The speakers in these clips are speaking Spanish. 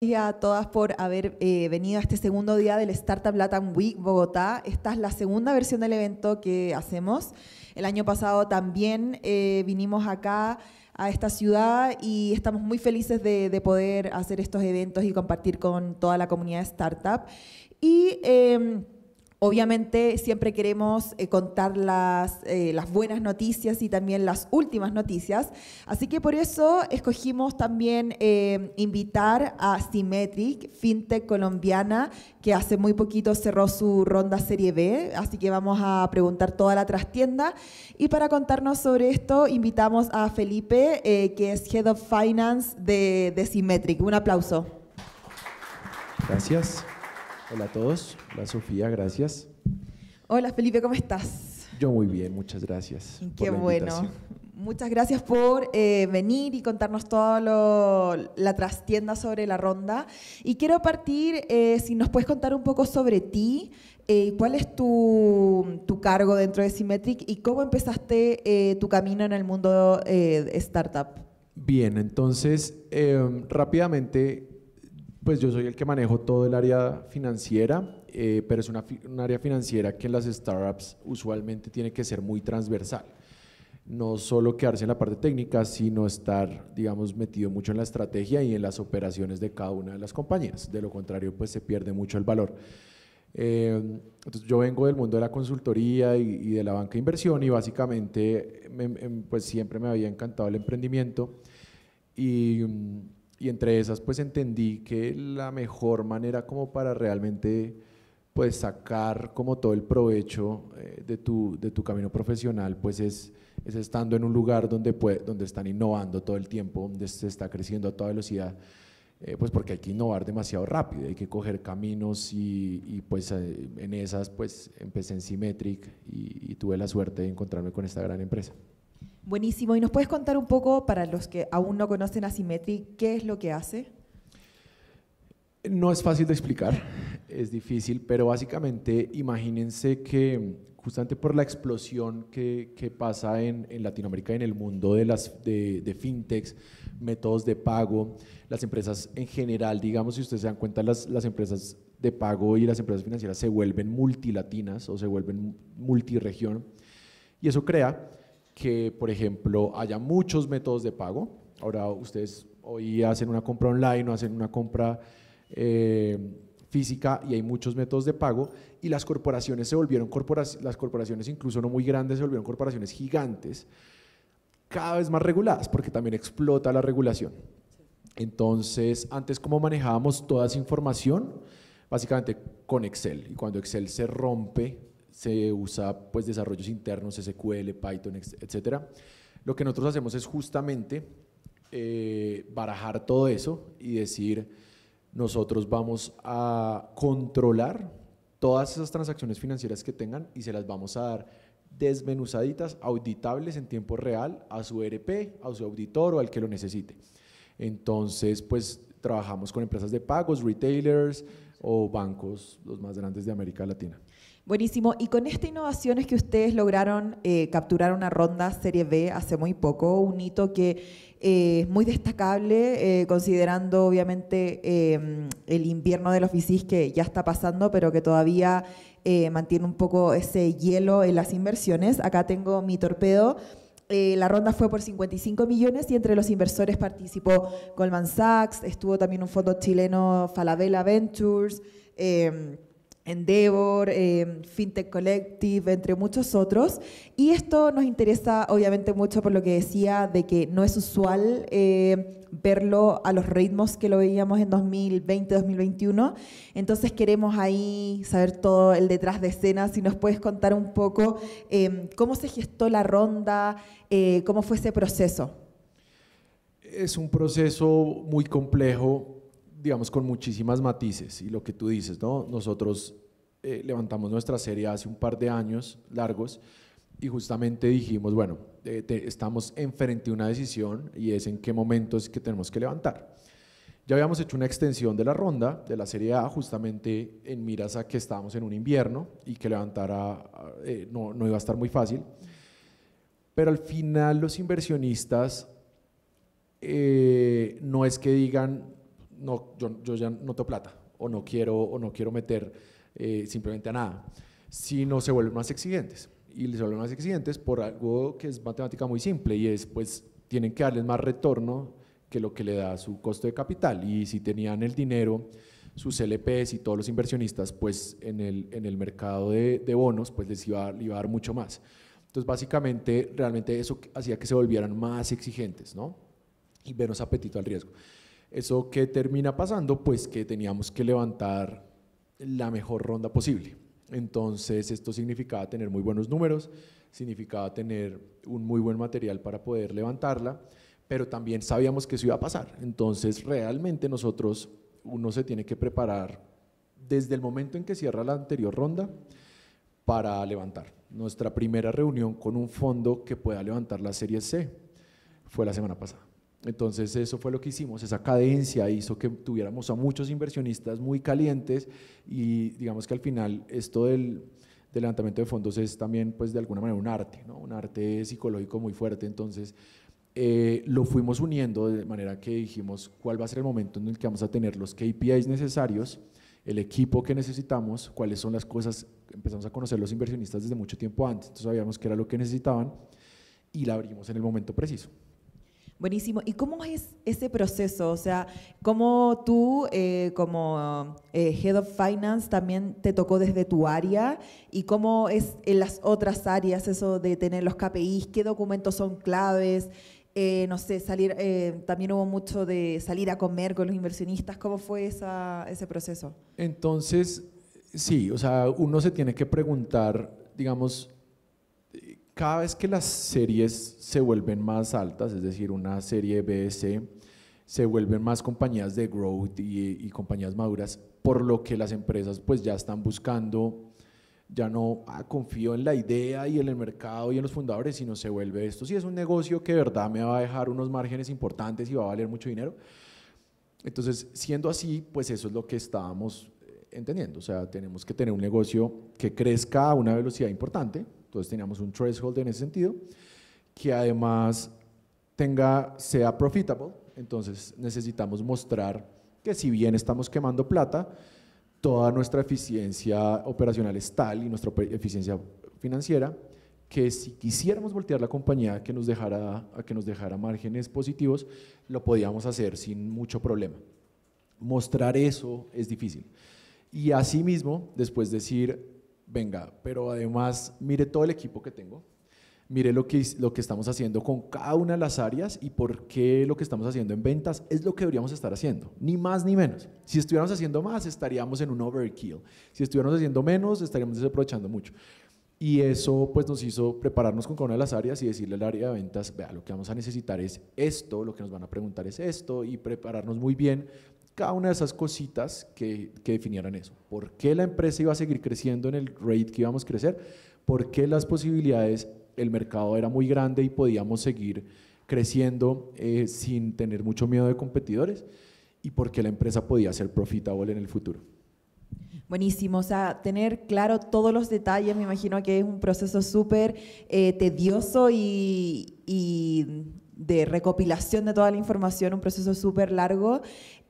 Gracias a todas por haber eh, venido a este segundo día del Startup Latin Week Bogotá. Esta es la segunda versión del evento que hacemos. El año pasado también eh, vinimos acá a esta ciudad y estamos muy felices de, poder hacer estos eventos y compartir con toda la comunidad startup. Y... Em, Obviamente siempre queremos eh, contar eh, las, buenas noticias y también las últimas noticias, así que por eso escogimos también eh, invitar a Symmetric, fintech colombiana, que hace muy poquito cerró su ronda Serie B, así que vamos a preguntar toda la trastienda. Y para contarnos sobre esto, invitamos a Felipe, que es Head of Finance de, de Symmetric. Un aplauso. Gracias. Hola a todos. Hola Sofía, gracias. Hola Felipe, ¿cómo estás? Yo muy bien, muchas gracias. Qué bueno. Muchas gracias por eh, venir y contarnos toda la trastienda sobre la ronda. Y quiero partir, eh, si nos puedes contar un poco sobre ti, eh, cuál es tu, tu, cargo dentro de Symmetric y cómo empezaste tu camino en el mundo startup. Bien, entonces em, rápidamente pues yo soy el que manejo todo el área financiera, eh, pero es una, un área financiera que en las startups usualmente tiene que ser muy transversal. No solo quedarse en la parte técnica, sino estar, digamos, metido mucho en la estrategia y en las operaciones de cada una de las compañías. De lo contrario, pues se pierde mucho el valor. Eh, entonces yo vengo del mundo de la consultoría y, de la banca de inversión y básicamente em, pues siempre me había encantado el emprendimiento y mm, y entre esas pues entendí que la mejor manera como para realmente pues sacar como todo el provecho eh, de, tu, de tu camino profesional pues es, es estando en un lugar donde, puede, donde están innovando todo el tiempo, donde se está creciendo a toda velocidad, eh, pues porque hay que innovar demasiado rápido, hay que coger caminos y, pues eh, en esas pues empecé en Symmetric y tuve la suerte de encontrarme con esta gran empresa. Buenísimo. ¿Y nos puedes contar un poco, para los que aún no conocen a qué es lo que hace? No es fácil de explicar, es difícil, pero básicamente imagínense que justamente por la explosión que, pasa en, Latinoamérica y en el mundo de, las, de, fintechs, métodos de pago, las empresas en general, digamos, si ustedes se dan cuenta, las, las empresas de pago y las empresas financieras se vuelven multilatinas o se vuelven multiregión, y eso crea que, por ejemplo, haya muchos métodos de pago. Ahora ustedes hoy hacen una compra online o hacen una compra eh, física y hay muchos métodos de pago y las corporaciones se volvieron corporaciones, las corporaciones incluso no muy grandes se volvieron corporaciones gigantes, cada vez más reguladas porque también explota la regulación. Entonces, antes cómo manejábamos toda esa información, básicamente con Excel y cuando Excel se rompe se usa pues desarrollos internos, SQL, Python, etcétera. Lo que nosotros hacemos es justamente eh, barajar todo eso y decir, nosotros vamos a controlar todas esas transacciones financieras que tengan y se las vamos a dar desmenuzaditas, auditables en tiempo real a su ERP, a su auditor o al que lo necesite. Entonces, pues trabajamos con empresas de pagos, retailers o bancos, los más grandes de América Latina. Buenísimo. Y con esta innovación es que ustedes lograron eh, capturar una ronda Serie B hace muy poco, un hito que eh, es muy destacable, eh, considerando obviamente em, el invierno de los bicis que ya está pasando, pero que todavía mantiene un poco ese hielo en las inversiones. Acá tengo mi torpedo. la ronda fue por 55 millones y entre los inversores participó Goldman Sachs, estuvo también un fondo chileno Falabella Ventures. Em, Endeavor, em, FinTech Collective, entre muchos otros. Y esto nos interesa obviamente mucho por lo que decía de que no es usual em, verlo a los ritmos que lo veíamos en 2020, 2021. Entonces queremos ahí saber todo el detrás de escena. Si nos puedes contar un poco em, cómo se gestó la ronda, eh, cómo fue ese proceso. Es un proceso muy complejo digamos, con muchísimas matices y lo que tú dices, ¿no? Nosotros eh, levantamos nuestra serie hace un par de años largos y justamente dijimos, bueno, eh, estamos enfrente de una decisión y es en qué es que tenemos que levantar. Ya habíamos hecho una extensión de la ronda de la Serie A justamente en miras a que estábamos en un invierno y que levantar eh, no, no iba a estar muy fácil. Pero al final los inversionistas no es que digan, no, yo, yo ya no tengo plata o no quiero, o no quiero meter eh, simplemente a nada, si no se vuelven más exigentes. Y se vuelven más exigentes por algo que es matemática muy simple y es, pues, tienen que darles más retorno que lo que le da su costo de capital. Y si tenían el dinero, sus LPs y todos los inversionistas, pues en el, mercado de, bonos, pues les iba, iba, a dar mucho más. Entonces, básicamente, realmente eso hacía que se volvieran más exigentes, ¿no? Y menos apetito al riesgo. ¿Eso que termina pasando? Pues que teníamos que levantar la mejor ronda posible. Entonces esto significaba tener muy buenos números, significaba tener un muy buen material para poder levantarla, pero también sabíamos que eso iba a pasar. Entonces realmente nosotros uno se tiene que preparar desde el momento en que cierra la anterior ronda para levantar. Nuestra primera reunión con un fondo que pueda levantar la serie C fue la semana pasada. Entonces eso fue lo que hicimos, esa cadencia hizo que tuviéramos a muchos inversionistas muy calientes y digamos que al final esto del, del levantamiento de fondos es también pues de alguna manera un arte, un arte psicológico muy fuerte, entonces eh, lo fuimos uniendo de manera que dijimos cuál va a ser el momento en el que vamos a tener los KPIs necesarios, el equipo que necesitamos, cuáles son las cosas, empezamos a conocer los inversionistas desde mucho tiempo antes, entonces sabíamos qué era lo que necesitaban y la abrimos en el momento preciso. Buenísimo. ¿Y cómo es ese proceso? O sea, ¿cómo tú eh, como eh, Head of Finance también te tocó desde tu área? ¿Y cómo es en las otras áreas eso de tener los KPIs? ¿Qué documentos son claves? Eh, no sé, salir, también hubo mucho de salir a comer con los inversionistas. ¿Cómo fue esa, ese proceso? Entonces, sí, o sea, uno se tiene que preguntar, digamos, cada vez que las series se vuelven más altas, es decir, una serie BSC se vuelven más compañías de growth y, compañías maduras, por lo que las empresas pues ya están buscando, ya no ah, confío en la idea y en el mercado y en los fundadores, sino se vuelve esto. Si es un negocio que de verdad me va a dejar unos márgenes importantes y va a valer mucho dinero. Entonces, siendo así, pues eso es lo que estábamos eh, entendiendo. O sea, tenemos que tener un negocio que crezca a una velocidad importante, entonces teníamos un threshold en ese sentido, que además tenga, sea profitable, entonces necesitamos mostrar que si bien estamos quemando plata, toda nuestra eficiencia operacional es tal y nuestra eficiencia financiera que si quisiéramos voltear la compañía que nos dejara, a que nos dejara márgenes positivos, lo podíamos hacer sin mucho problema. Mostrar eso es difícil. Y asimismo, después decir, venga, pero además mire todo el equipo que tengo, mire lo que, lo que estamos haciendo con cada una de las áreas y por qué lo que estamos haciendo en ventas es lo que deberíamos estar haciendo, ni más ni menos. Si estuviéramos haciendo más, estaríamos en un overkill. Si estuviéramos haciendo menos, estaríamos desaprovechando mucho. Y eso pues nos hizo prepararnos con cada una de las áreas y decirle al área de ventas, vea, lo que vamos a necesitar es esto, lo que nos van a preguntar es esto, y prepararnos muy bien cada una de esas cositas que, que, eso. ¿Por qué la empresa iba a seguir creciendo en el rate que íbamos a crecer? ¿Por qué las posibilidades, el mercado era muy grande y podíamos seguir creciendo eh, sin tener mucho miedo de competidores? ¿Y por qué la empresa podía ser profitable en el futuro? Buenísimo, o sea, tener claro todos los detalles, me imagino que es un proceso súper eh, tedioso y, y de recopilación de toda la información, un proceso súper largo.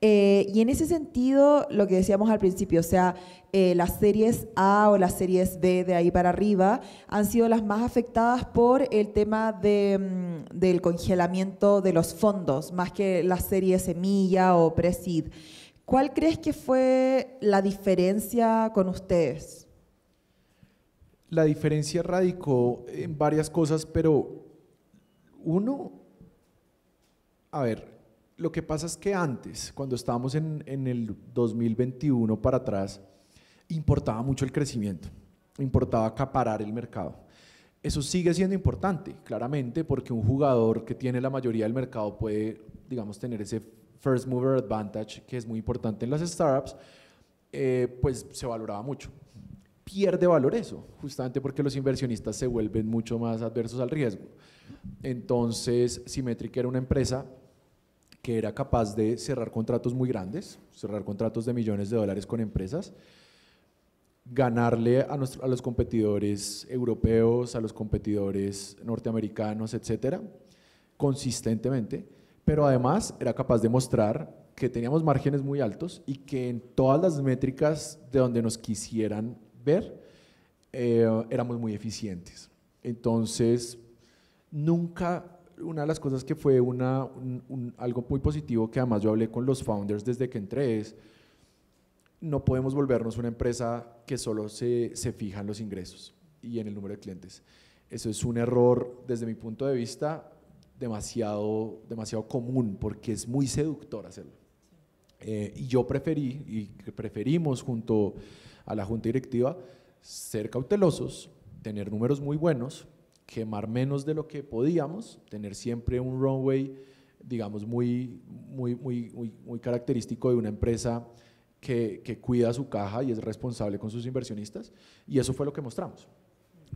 Eh, y en ese sentido, lo que decíamos al principio, o sea, eh, las series A o las series B de ahí para arriba han sido las más afectadas por el tema mm, del congelamiento de los fondos, más que las series Semilla o Presid. ¿Cuál crees que fue la diferencia con ustedes? La diferencia radicó en varias cosas, pero uno, a ver, lo que pasa es que antes, cuando estábamos en, el 2021 para atrás, importaba mucho el crecimiento, importaba acaparar el mercado. Eso sigue siendo importante, claramente, porque un jugador que tiene la mayoría del mercado puede, digamos, tener ese first mover advantage que es muy importante en las startups, eh, pues se valoraba mucho. Pierde valor eso, justamente porque los inversionistas se vuelven mucho más adversos al riesgo. Entonces, Symmetric era una empresa que era capaz de cerrar contratos muy grandes, cerrar contratos de millones de dólares con empresas, ganarle a, los competidores europeos, a los competidores norteamericanos, etcétera, consistentemente, pero además era capaz de mostrar que teníamos márgenes muy altos y que en todas las métricas de donde nos quisieran ver, eh, éramos muy eficientes. Entonces, nunca una de las cosas que fue una, un, algo muy positivo que además yo hablé con los founders desde que entré es, no podemos volvernos una empresa que solo se, se fija en los ingresos y en el número de clientes. Eso es un error desde mi punto de vista demasiado, demasiado común porque es muy seductor hacerlo. Eh, y yo preferí, y preferimos junto a la junta directiva, ser cautelosos, tener números muy buenos, quemar menos de lo que podíamos, tener siempre un runway, digamos, muy, muy, característico de una empresa que, cuida su caja y es responsable con sus inversionistas. Y eso fue lo que mostramos.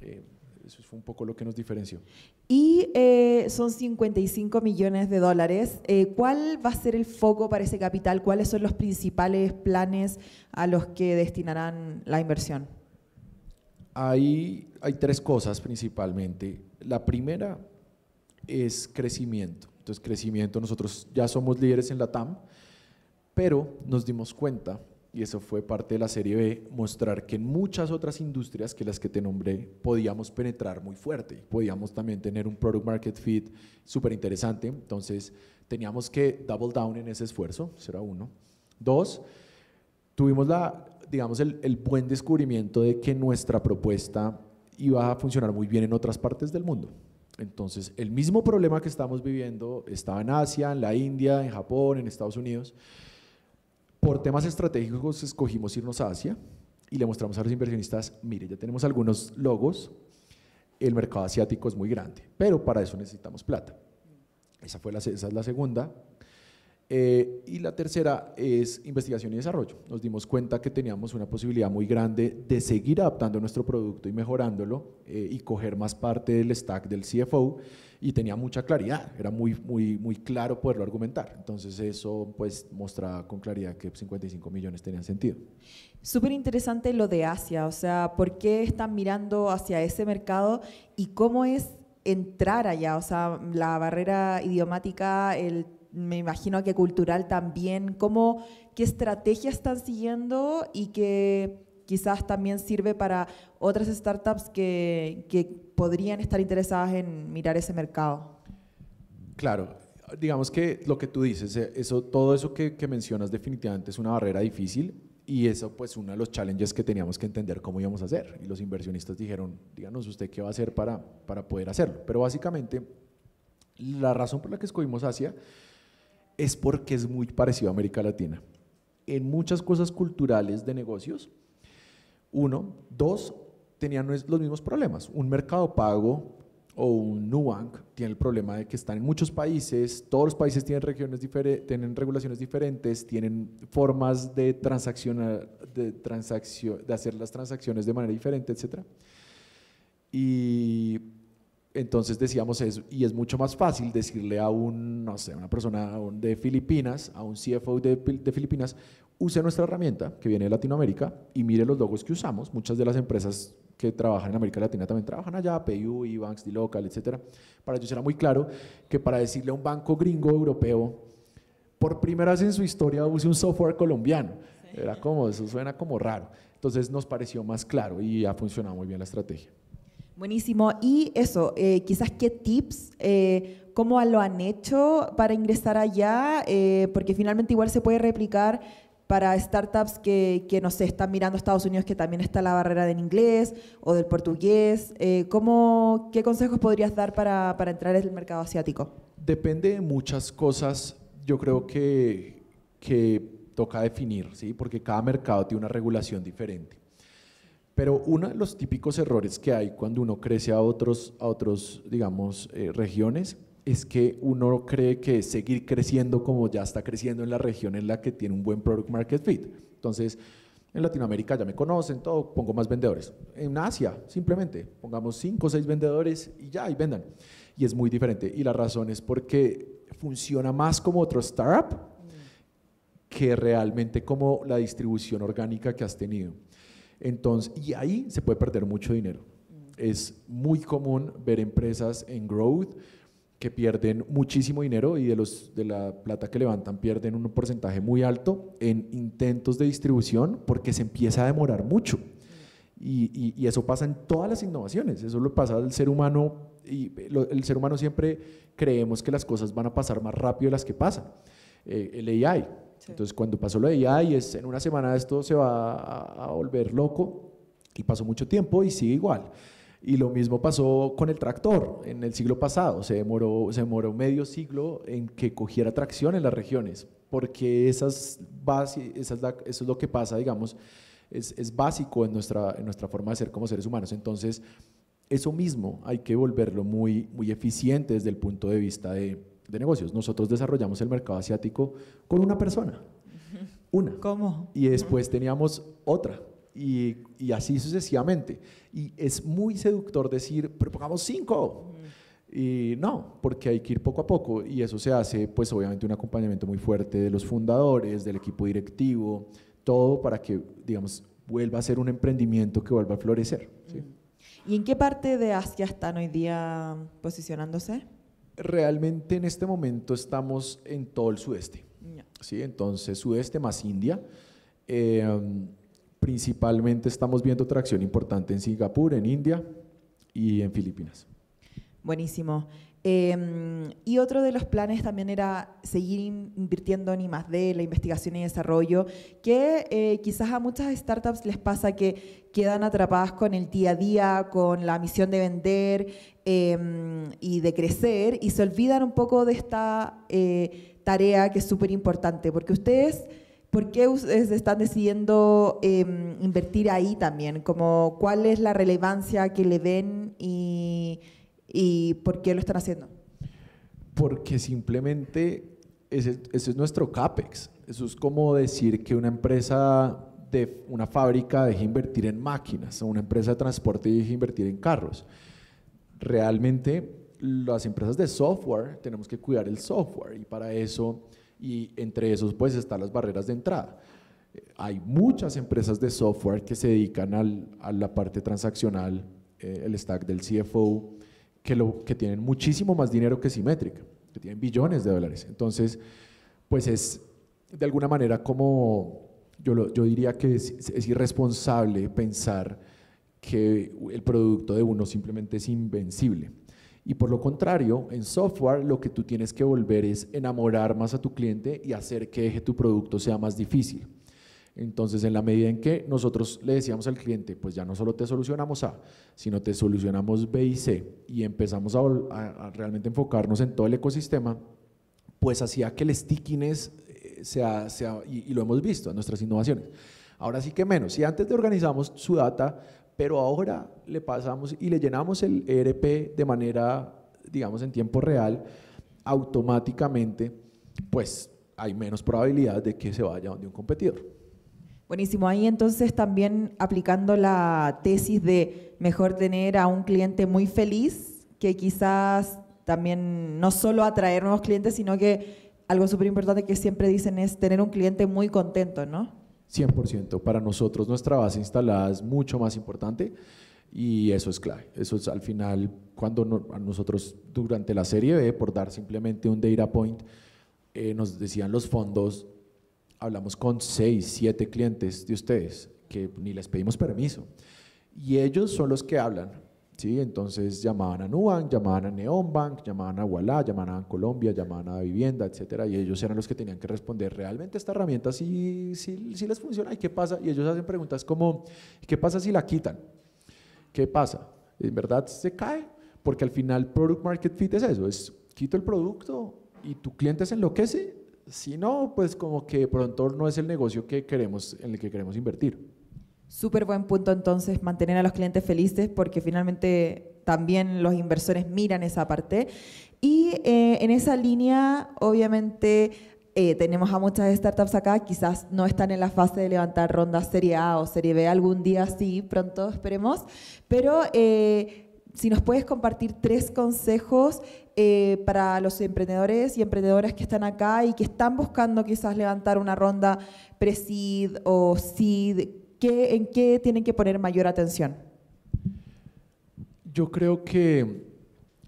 Eh, eso fue un poco lo que nos diferenció. Y eh, son 55 millones de dólares. Eh, ¿Cuál va a ser el foco para ese capital? ¿Cuáles son los principales planes a los que destinarán la inversión? Hay, tres cosas principalmente. La primera es crecimiento. Entonces, crecimiento, nosotros ya somos líderes en la TAM, pero nos dimos cuenta, y eso fue parte de la serie B, mostrar que en muchas otras industrias que las que te nombré podíamos penetrar muy fuerte, podíamos también tener un product market fit súper interesante, entonces teníamos que double down en ese esfuerzo, será uno. Dos, tuvimos la, digamos, el, buen descubrimiento de que nuestra propuesta iba a funcionar muy bien en otras partes del mundo. Entonces, el mismo problema que estamos viviendo estaba en Asia, en la India, en Japón, en Estados Unidos. Por temas estratégicos escogimos irnos a Asia y le mostramos a los inversionistas, mire, ya tenemos algunos logos, el mercado asiático es muy grande, pero para eso necesitamos plata. Esa, fue la, esa es la segunda. Eh, y la tercera es investigación y desarrollo. Nos dimos cuenta que teníamos una posibilidad muy grande de seguir adaptando nuestro producto y mejorándolo eh, y coger más parte del stack del CFO y tenía mucha claridad, era muy, muy, muy claro poderlo argumentar. Entonces eso pues mostraba con claridad que 55 millones tenían sentido. Súper interesante lo de Asia, o sea, ¿por qué están mirando hacia ese mercado y cómo es entrar allá? O sea, la barrera idiomática, el me imagino que cultural también, ¿cómo, qué estrategia están siguiendo y que quizás también sirve para otras startups que, que podrían estar interesadas en mirar ese mercado? Claro, digamos que lo que tú dices, eh, eso, todo eso que, mencionas definitivamente es una barrera difícil y eso pues uno de los challenges que teníamos que entender cómo íbamos a hacer. Y los inversionistas dijeron, díganos usted qué va a hacer para, para poder hacerlo. Pero básicamente la razón por la que escogimos Asia es porque es muy parecido a América Latina. En muchas cosas culturales de negocios, uno, dos, tenían los mismos problemas. Un mercado pago o un Nubank tiene el problema de que están en muchos países, todos los países tienen, regiones tienen regulaciones diferentes, tienen formas de, transaccionar, de, de hacer las transacciones de manera diferente, etc. Y entonces decíamos, eso, y es mucho más fácil decirle a un, no sé, una persona de Filipinas, a un CFO de, Filipinas, use nuestra herramienta que viene de Latinoamérica y mire los logos que usamos. Muchas de las empresas que trabajan en América Latina también trabajan allá, PayU, Ebanks, Dilocal, local etc. Para ellos era muy claro que para decirle a un banco gringo europeo, por primera vez en su historia use un software colombiano, era como, eso suena como raro. Entonces nos pareció más claro y ha funcionado muy bien la estrategia. Buenísimo. Y eso, eh, quizás qué tips, eh, cómo lo han hecho para ingresar allá, eh, porque finalmente igual se puede replicar para startups que, que no sé, están mirando Estados Unidos, que también está la barrera del inglés o del portugués. ¿cómo, ¿Qué consejos podrías dar para, entrar en el mercado asiático? Depende de muchas cosas. Yo creo que, que toca definir, ¿sí? porque cada mercado tiene una regulación diferente. Pero uno de los típicos errores que hay cuando uno crece a otros, a otros digamos, eh, regiones es que uno cree que seguir creciendo como ya está creciendo en la región en la que tiene un buen product market fit. Entonces, en Latinoamérica ya me conocen, todo, pongo más vendedores. En Asia, simplemente, pongamos cinco o seis vendedores y ya, y vendan. Y es muy diferente. Y la razón es porque funciona más como otro startup mm. que realmente como la distribución orgánica que has tenido. Entonces, y ahí se puede perder mucho dinero. Es muy común ver empresas en growth que pierden muchísimo dinero y de, los, de la plata que levantan pierden un porcentaje muy alto en intentos de distribución porque se empieza a demorar mucho. Y, eso pasa en todas las innovaciones, eso lo pasa al ser humano y el ser humano siempre creemos que las cosas van a pasar más rápido de las que pasan. Eh, el AI, entonces, cuando pasó lo de ya, y es en una semana esto se va a, volver loco, y pasó mucho tiempo y sigue igual. Y lo mismo pasó con el tractor en el siglo pasado. Se demoró, se demoró medio siglo en que cogiera tracción en las regiones, porque esas bases, eso es lo que pasa, digamos, es, es, básico en nuestra, en nuestra forma de ser como seres humanos. Entonces, eso mismo hay que volverlo muy, muy eficiente desde el punto de vista de, de negocios. Nosotros desarrollamos el mercado asiático con una persona. Una. ¿Cómo? Y después teníamos otra. Y, así sucesivamente. Y es muy seductor decir, pero pongamos cinco. Y no, porque hay que ir poco a poco y eso se hace, pues obviamente un acompañamiento muy fuerte de los fundadores, del equipo directivo, todo para que, digamos, vuelva a ser un emprendimiento que vuelva a florecer. ¿Y en qué parte de Asia están hoy día posicionándose? realmente en este momento estamos en todo el sudeste. Entonces, sudeste más India. Em, principalmente estamos viendo tracción importante en Singapur, en India y en Filipinas. Buenísimo. Em, y otro de los planes también era seguir invirtiendo en I+.D., la investigación y desarrollo, que eh, quizás a muchas startups les pasa que quedan atrapadas con el día a día, con la misión de vender em, y de crecer, y se olvidan un poco de esta eh, tarea que es súper importante, porque ustedes... ¿Por qué ustedes están decidiendo em, invertir ahí también? Como, ¿Cuál es la relevancia que le ven y, y por qué lo están haciendo? Porque simplemente ese, es nuestro CAPEX. Eso es como decir que una empresa de una fábrica deje invertir en máquinas o una empresa de transporte deje invertir en carros. Realmente las empresas de software tenemos que cuidar el software y para eso y entre esos pues están las barreras de entrada. Eh, hay muchas empresas de software que se dedican al, a la parte transaccional, eh, el stack del CFO, que, lo, que tienen muchísimo más dinero que Simétrica, que tienen billones de dólares. Entonces, pues es de alguna manera como, yo, diría que es, irresponsable pensar que el producto de uno simplemente es invencible. Y por lo contrario, en software lo que tú tienes que volver es enamorar más a tu cliente y hacer que deje tu producto sea más difícil. Entonces, en la medida en que nosotros le decíamos al cliente, pues ya no solo te solucionamos A, sino te solucionamos B y C, y empezamos a, realmente enfocarnos en todo el ecosistema, pues hacía que el stickiness eh, sea, y, lo hemos visto en nuestras innovaciones. Ahora sí que menos. Si antes le organizamos su data, pero ahora le pasamos y le llenamos el ERP de manera, digamos, en tiempo real, automáticamente, pues hay menos probabilidad de que se vaya donde un competidor. Buenísimo. Ahí entonces también aplicando la tesis de mejor tener a un cliente muy feliz que quizás también no solo atraer nuevos clientes, sino que algo súper importante que siempre dicen es tener un cliente muy contento, ¿no? 100%. Para nosotros nuestra base instalada es mucho más importante y eso es clave. Eso es al final cuando a nosotros durante la serie B, por dar simplemente un data point, eh, nos decían los fondos, hablamos con seis, siete clientes de ustedes que ni les pedimos permiso. Y ellos son los que hablan. ¿sí? Entonces llamaban a Nubank, llamaban a Neonbank, llamaban a Wallah, llamaban a Colombia, llamaban a Vivienda, etc. Y ellos eran los que tenían que responder, ¿realmente esta herramienta sí, sí, sí les funciona? ¿Y qué pasa? Y ellos hacen preguntas como, ¿qué pasa si la quitan? ¿Qué pasa? ¿En verdad se cae? Porque al final Product Market Fit es eso, es quito el producto y tu cliente se enloquece si no, pues como que pronto no es el negocio que queremos, en el que queremos invertir. Súper buen punto entonces, mantener a los clientes felices porque finalmente también los inversores miran esa parte. Y eh, en esa línea, obviamente, eh, tenemos a muchas startups acá, quizás no están en la fase de levantar rondas Serie A o Serie B, algún día sí, pronto esperemos, pero... Eh, si nos puedes compartir tres consejos eh, para los emprendedores y emprendedoras que están acá y que están buscando quizás levantar una ronda pre-seed o seed, ¿en qué tienen que poner mayor atención? Yo creo que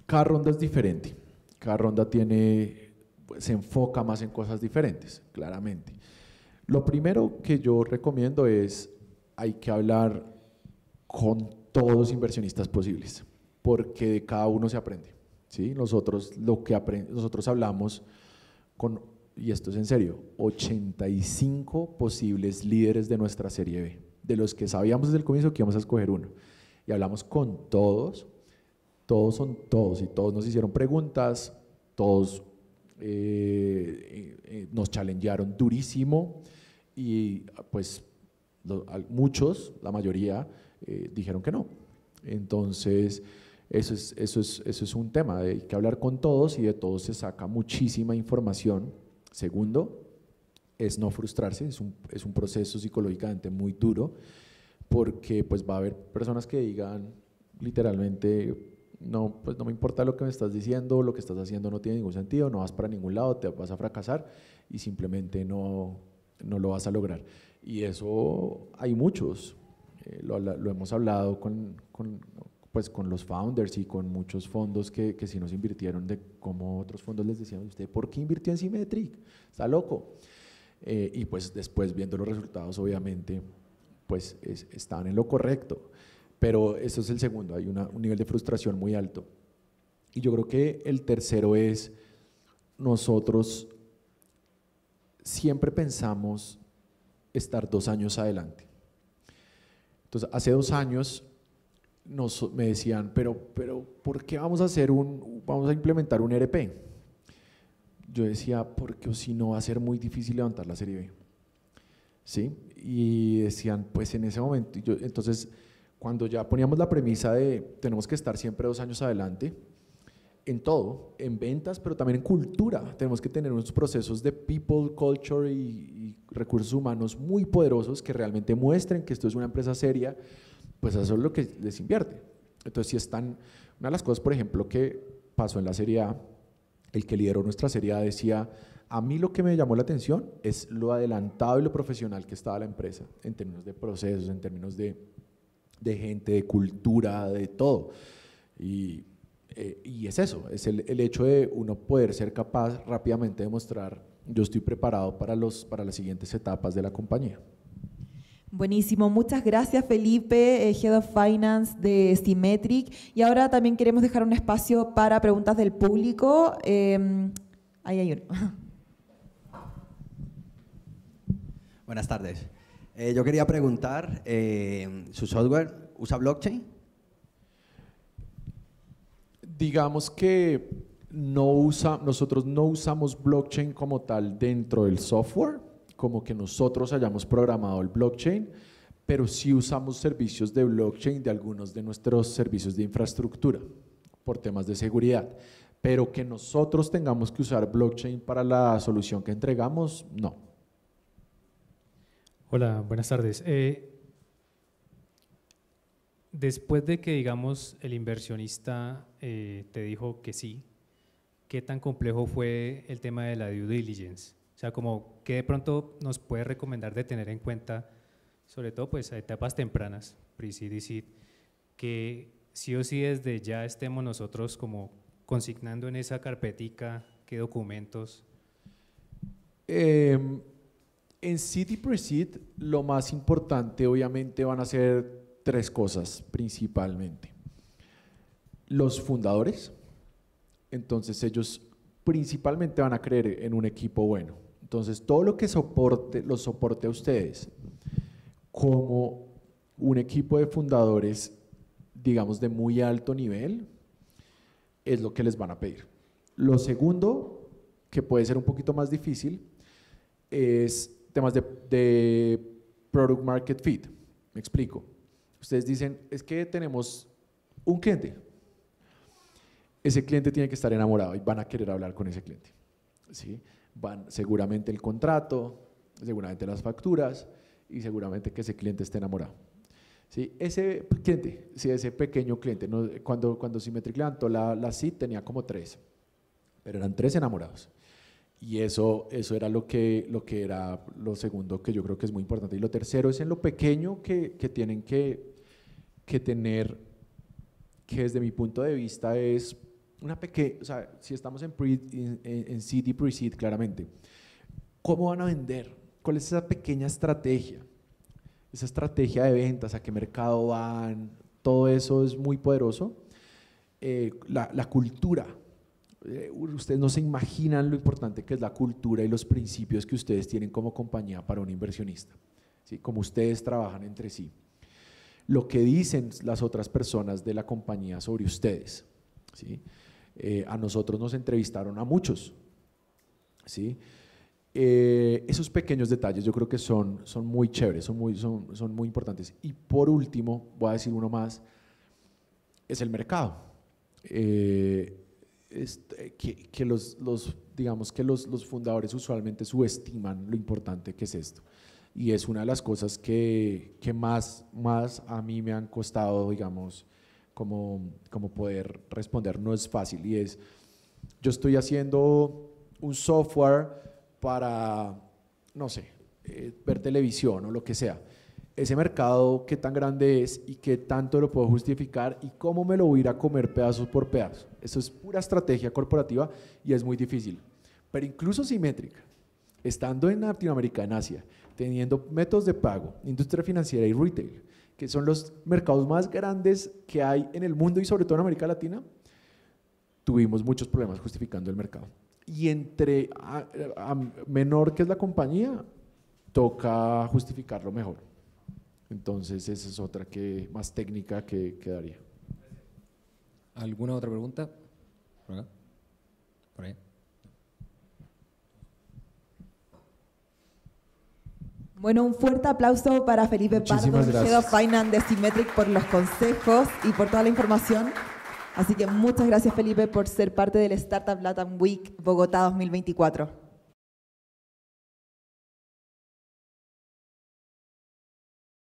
cada ronda es diferente. Cada ronda tiene, pues, se enfoca más en cosas diferentes, claramente. Lo primero que yo recomiendo es, hay que hablar con todos los inversionistas posibles porque de cada uno se aprende. ¿sí? Nosotros, lo que nosotros hablamos con, y esto es en serio, 85 posibles líderes de nuestra serie B, de los que sabíamos desde el comienzo que íbamos a escoger uno. Y hablamos con todos, todos son todos y todos nos hicieron preguntas, todos eh, eh, eh, nos challengearon durísimo y pues muchos, la mayoría, dijeron que no. Entonces, eso es, eso es, un tema, hay que hablar con todos y de todos se saca muchísima información. Segundo, es no frustrarse, es un, proceso psicológicamente muy duro, porque pues va a haber personas que digan literalmente, no, pues no me importa lo que me estás diciendo, lo que estás haciendo no tiene ningún sentido, no vas para ningún lado, te vas a fracasar y simplemente no, lo vas a lograr. Y eso hay muchos, eh, lo, hemos hablado con, pues con los founders y con muchos fondos que, que sí nos invirtieron, de como otros fondos les decían, ¿usted por qué invirtió en Symmetric? Está loco. Eh, y pues después viendo los resultados, obviamente, pues estaban en lo correcto. Pero eso es el segundo, hay un nivel de frustración muy alto. Y yo creo que el tercero es, nosotros siempre pensamos estar dos años adelante. Entonces, hace dos años nos, me decían, pero, pero ¿por qué vamos a, hacer un, vamos a implementar un ERP? Yo decía, porque si no va a ser muy difícil levantar la serie B. ¿Sí? Y decían, pues en ese momento, entonces cuando ya poníamos la premisa de tenemos que estar siempre dos años adelante, en todo, en ventas, pero también en cultura. Tenemos que tener unos procesos de people, culture y, recursos humanos muy poderosos que realmente muestren que esto es una empresa seria, pues eso es lo que les invierte. Entonces, si están, una de las cosas, por ejemplo, que pasó en la Serie A, el que lideró nuestra Serie A decía, a mí lo que me llamó la atención es lo adelantado y lo profesional que estaba la empresa en términos de procesos, en términos de, gente, de cultura, de todo. Y, eh, es eso, es el, hecho de uno poder ser capaz rápidamente de mostrar, yo estoy preparado para las siguientes etapas de la compañía. Buenísimo, muchas gracias Felipe, eh, Head of Finance de Symmetric. Y ahora también queremos dejar un espacio para preguntas del público. Em, ahí hay uno. Buenas tardes. Eh, yo quería preguntar, eh, ¿su software usa blockchain? Digamos que no usa, nosotros no usamos blockchain como tal dentro del software, como que nosotros hayamos programado el blockchain, pero si usamos servicios de blockchain de algunos de nuestros servicios de infraestructura por temas de seguridad. Pero que nosotros tengamos que usar blockchain para la solución que entregamos, no. Hola, buenas tardes. Eh, después de que, digamos, el inversionista eh, te dijo que sí, ¿qué tan complejo fue el tema de la due diligence? O sea, como que de pronto nos puede recomendar de tener en cuenta, sobre todo pues a etapas tempranas, pre seed, que sí o sí desde ya estemos nosotros como consignando en esa carpetica qué documentos. Eh, en City preseed lo más importante obviamente van a ser tres cosas principalmente. Los fundadores, entonces ellos principalmente van a creer en un equipo bueno. Entonces, todo lo que soporte, los soporte a ustedes como un equipo de fundadores, digamos, de muy alto nivel, es lo que les van a pedir. Lo segundo, que puede ser un poquito más difícil, es temas de, de product market fit. Me explico. Ustedes dicen, es que tenemos un cliente. Ese cliente tiene que estar enamorado y van a querer hablar con ese cliente. ¿sí? van seguramente el contrato, seguramente las facturas y seguramente que ese cliente esté enamorado. ¿Sí? Ese cliente, sí, ese pequeño cliente, cuando, cuando Symmetric levantó la, la CID tenía como tres, pero eran tres enamorados. Y eso, eso era lo que, lo que era lo segundo que yo creo que es muy importante. Y lo tercero es en lo pequeño que, tienen que, que tener, que desde mi punto de vista es una pequeña, o sea, si estamos en, pre, en, pre-seed claramente, ¿cómo van a vender? ¿Cuál es esa pequeña estrategia? Esa estrategia de ventas, a qué mercado van, todo eso es muy poderoso. Eh, la, la, cultura, eh, ustedes no se imaginan lo importante que es la cultura y los principios que ustedes tienen como compañía para un inversionista, ¿sí? como ustedes trabajan entre sí. Lo que dicen las otras personas de la compañía sobre ustedes. ¿sí? Eh, a nosotros nos entrevistaron a muchos. ¿sí? Eh, esos pequeños detalles yo creo que son, son muy chéveres, son muy, son, muy importantes. Y por último, voy a decir uno más, es el mercado. Eh, que, los, digamos que los, fundadores usualmente subestiman lo importante que es esto. Y es una de las cosas que, más, más a mí me han costado, digamos, como, como poder responder no es fácil. Y es, yo estoy haciendo un software para, no sé, eh, ver televisión o lo que sea. Ese mercado, qué tan grande es y qué tanto lo puedo justificar y cómo me lo voy a ir a comer pedazos por pedazos. Eso es pura estrategia corporativa y es muy difícil. Pero incluso simétrica, estando en Latinoamérica, en Asia, teniendo métodos de pago, industria financiera y retail, que son los mercados más grandes que hay en el mundo y sobre todo en América Latina, tuvimos muchos problemas justificando el mercado. Y entre menor que es la compañía, toca justificarlo mejor. Entonces esa es otra que más técnica que quedaría. ¿Alguna otra pregunta? Por ahí. Bueno, un fuerte aplauso para Felipe Pardo, CEO Finance de Symmetric, por los consejos y por toda la información. Así que muchas gracias, Felipe, por ser parte del Startup Latam Week Bogotá 2024.